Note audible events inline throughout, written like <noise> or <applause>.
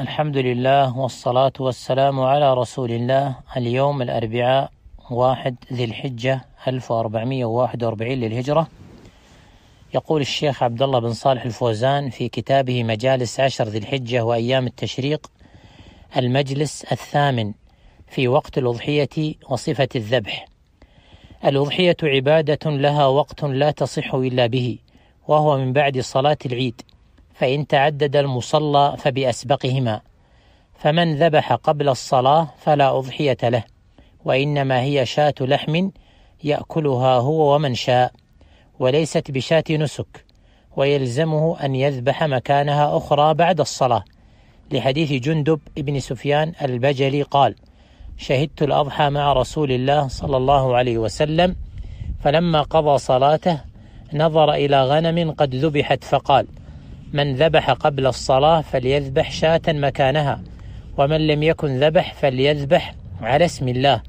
الحمد لله والصلاة والسلام على رسول الله اليوم الأربعاء واحد ذي الحجة 1441 للهجرة يقول الشيخ عبد الله بن صالح الفوزان في كتابه مجالس عشر ذي الحجة وأيام التشريق المجلس الثامن في وقت الأضحية وصفة الذبح الأضحية عبادة لها وقت لا تصح إلا به وهو من بعد صلاة العيد فإن تعدد المصلى فبأسبقهما فمن ذبح قبل الصلاة فلا أضحية له وإنما هي شاة لحم يأكلها هو ومن شاء وليست بشاة نسك ويلزمه أن يذبح مكانها أخرى بعد الصلاة لحديث جندب بن سفيان البجلي قال شهدت الأضحى مع رسول الله صلى الله عليه وسلم فلما قضى صلاته نظر إلى غنم قد ذبحت فقال من ذبح قبل الصلاة فليذبح شاة مكانها ومن لم يكن ذبح فليذبح على اسم الله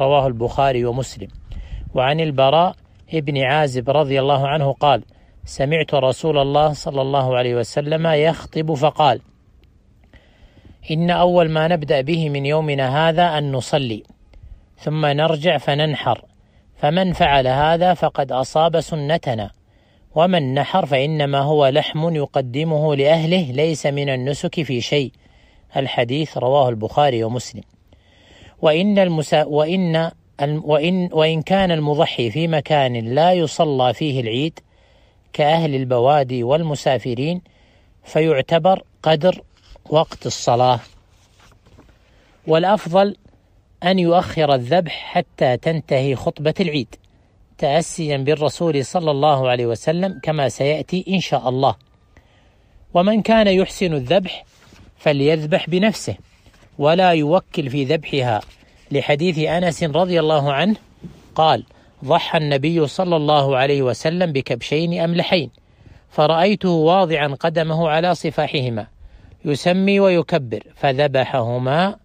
رواه البخاري ومسلم وعن البراء ابن عازب رضي الله عنه قال سمعت رسول الله صلى الله عليه وسلم يخطب فقال إن أول ما نبدأ به من يومنا هذا أن نصلي ثم نرجع فننحر فمن فعل هذا فقد أصاب سنتنا وما النحر فإنما هو لحم يقدمه لأهله ليس من النسك في شيء الحديث رواه البخاري ومسلم وإن المسا وإن وإن وإن كان المضحي في مكان لا يصلى فيه العيد كأهل البوادي والمسافرين فيعتبر قدر وقت الصلاة والأفضل أن يؤخر الذبح حتى تنتهي خطبة العيد تأسيا بالرسول صلى الله عليه وسلم كما سيأتي إن شاء الله ومن كان يحسن الذبح فليذبح بنفسه ولا يوكل في ذبحها لحديث أنس رضي الله عنه قال ضحى النبي صلى الله عليه وسلم بكبشين أملحين فرأيته واضعا قدمه على صفاحهما يسمي ويكبر فذبحهما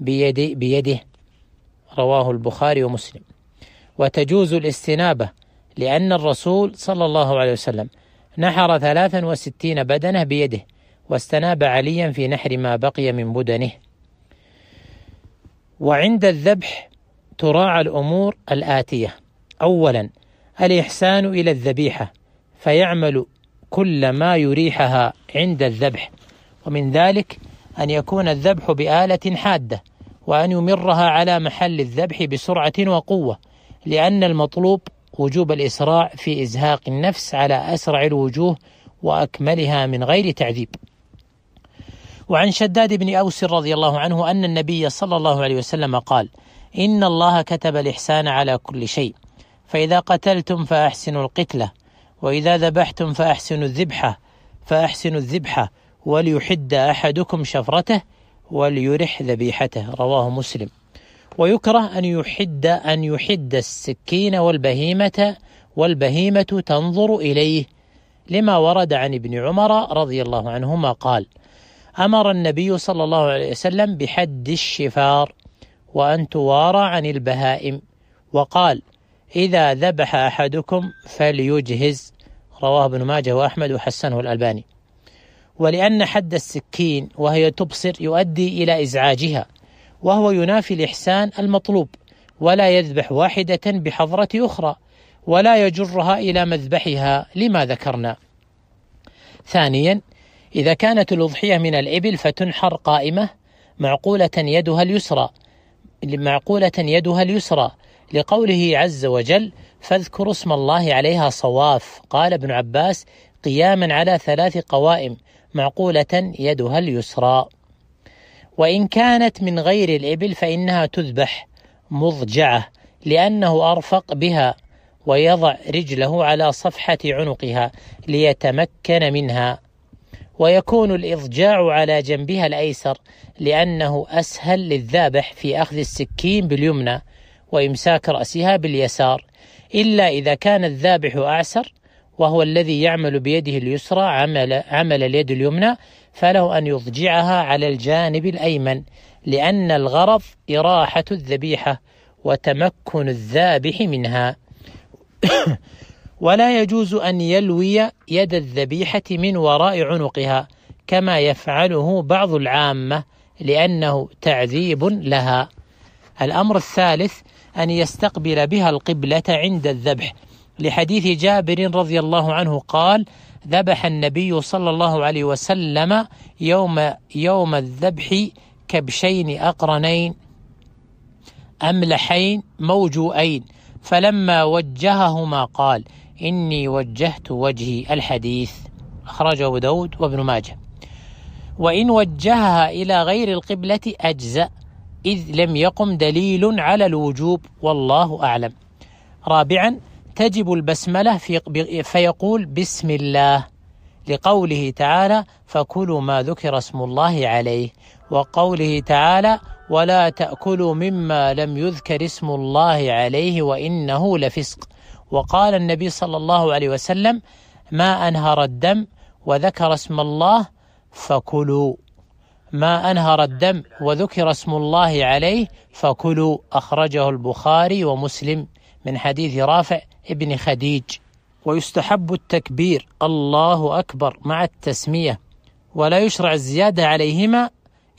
بيدي بيده رواه البخاري ومسلم وتجوز الاستنابة لأن الرسول صلى الله عليه وسلم نحر 63 بدنة بيده واستناب عليا في نحر ما بقي من بدنه وعند الذبح تراعى الأمور الآتية أولا الإحسان إلى الذبيحة فيعمل كل ما يريحها عند الذبح ومن ذلك أن يكون الذبح بآلة حادة وأن يمرها على محل الذبح بسرعة وقوة لأن المطلوب وجوب الإسراع في إزهاق النفس على أسرع الوجوه وأكملها من غير تعذيب. وعن شداد بن أوس رضي الله عنه أن النبي صلى الله عليه وسلم قال: إن الله كتب الإحسان على كل شيء، فإذا قتلتم فأحسنوا القتلة، وإذا ذبحتم فأحسنوا الذبحة، فأحسنوا الذبحة، وليحد أحدكم شفرته وليرح ذبيحته، رواه مسلم. ويكره أن يحد أن يحد السكين والبهيمة والبهيمة تنظر إليه لما ورد عن ابن عمر رضي الله عنهما قال: أمر النبي صلى الله عليه وسلم بحد الشفار وأن توارى عن البهائم وقال: إذا ذبح أحدكم فليجهز رواه ابن ماجه وأحمد وحسنه الألباني. ولأن حد السكين وهي تبصر يؤدي إلى إزعاجها وهو ينافي الإحسان المطلوب ولا يذبح واحدة بحضرة أخرى ولا يجرها إلى مذبحها لما ذكرنا. ثانيا إذا كانت الأضحية من الإبل فتنحر قائمة معقولة يدها اليسرى معقولة يدها اليسرى لقوله عز وجل فاذكروا اسم الله عليها صواف قال ابن عباس قياما على ثلاث قوائم معقولة يدها اليسرى وإن كانت من غير الإبل فإنها تذبح مضجعة لأنه أرفق بها ويضع رجله على صفحة عنقها ليتمكن منها ويكون الإضجاع على جنبها الأيسر لأنه أسهل للذابح في أخذ السكين باليمنى وإمساك رأسها باليسار إلا إذا كان الذابح أعسر وهو الذي يعمل بيده اليسرى عمل, عمل اليد اليمنى فله أن يضجعها على الجانب الأيمن لأن الغرض إراحة الذبيحة وتمكن الذابح منها <coughs> ولا يجوز أن يلوي يد الذبيحة من وراء عنقها كما يفعله بعض العامة لأنه تعذيب لها الأمر الثالث أن يستقبل بها القبلة عند الذبح لحديث جابر رضي الله عنه قال: ذبح النبي صلى الله عليه وسلم يوم يوم الذبح كبشين أقرنين أملحين موجوئين فلما وجههما قال إني وجهت وجهي الحديث أخرجه أبو داود وابن ماجه وإن وجهها إلى غير القبلة أجزأ إذ لم يقم دليل على الوجوب والله أعلم رابعا تجب البسملة في فيقول بسم الله لقوله تعالى فكلوا ما ذكر اسم الله عليه وقوله تعالى ولا تأكلوا مما لم يذكر اسم الله عليه وإنه لفسق وقال النبي صلى الله عليه وسلم ما أنهر الدم وذكر اسم الله فكلوا ما أنهر الدم وذكر اسم الله عليه فكلوا أخرجه البخاري ومسلم من حديث رافع ابن خديج ويستحب التكبير الله أكبر مع التسمية ولا يشرع الزيادة عليهما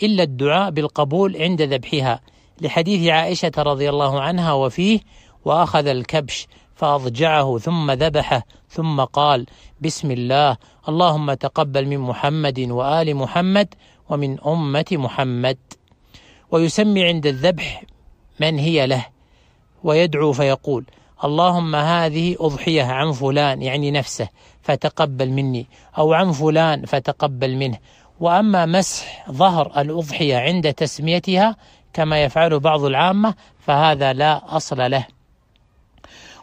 إلا الدعاء بالقبول عند ذبحها لحديث عائشة رضي الله عنها وفيه وأخذ الكبش فأضجعه ثم ذبحه ثم قال بسم الله اللهم تقبل من محمد وآل محمد ومن أمة محمد ويسمي عند الذبح من هي له ويدعو فيقول اللهم هذه أضحية عن فلان يعني نفسه فتقبل مني أو عن فلان فتقبل منه وأما مسح ظهر الأضحية عند تسميتها كما يفعل بعض العامة فهذا لا أصل له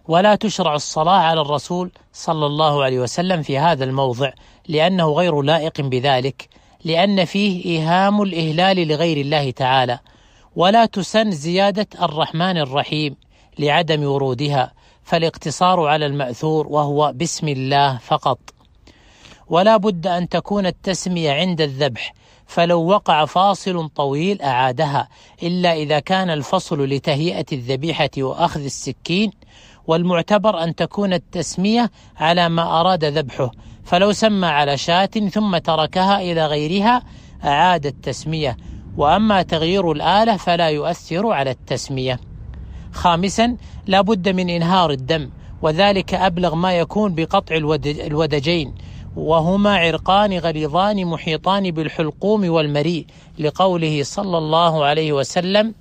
ولا تشرع الصلاة على الرسول صلى الله عليه وسلم في هذا الموضع لأنه غير لائق بذلك لأن فيه إيهام الإهلال لغير الله تعالى ولا تسن زيادة الرحمن الرحيم لعدم ورودها فالاقتصار على الماثور وهو بسم الله فقط ولا بد ان تكون التسميه عند الذبح فلو وقع فاصل طويل اعادها الا اذا كان الفصل لتهيئه الذبيحه واخذ السكين والمعتبر ان تكون التسميه على ما اراد ذبحه فلو سمى على شاة ثم تركها الى غيرها اعاد التسميه واما تغيير الاله فلا يؤثر على التسميه خامسا لا بد من انهار الدم وذلك ابلغ ما يكون بقطع الودجين وهما عرقان غليظان محيطان بالحلقوم والمريء لقوله صلى الله عليه وسلم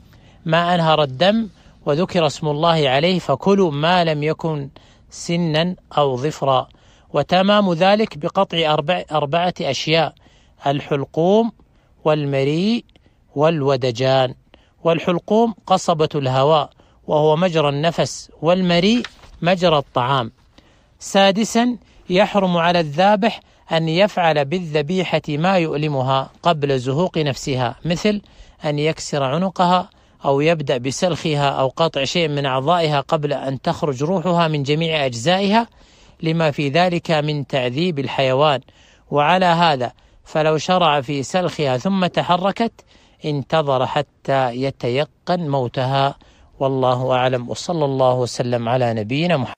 ما انهر الدم وذكر اسم الله عليه فكلوا ما لم يكن سنا او ظفرا وتمام ذلك بقطع أربع أربعة أشياء الحلقوم والمريء والودجان والحلقوم قصبة الهواء وهو مجرى النفس والمريء مجرى الطعام سادسا يحرم على الذابح أن يفعل بالذبيحة ما يؤلمها قبل زهوق نفسها مثل أن يكسر عنقها أو يبدأ بسلخها أو قطع شيء من أعضائها قبل أن تخرج روحها من جميع أجزائها لما في ذلك من تعذيب الحيوان وعلى هذا فلو شرع في سلخها ثم تحركت انتظر حتى يتيقن موتها والله أعلم وصلى الله وسلم على نبينا محمد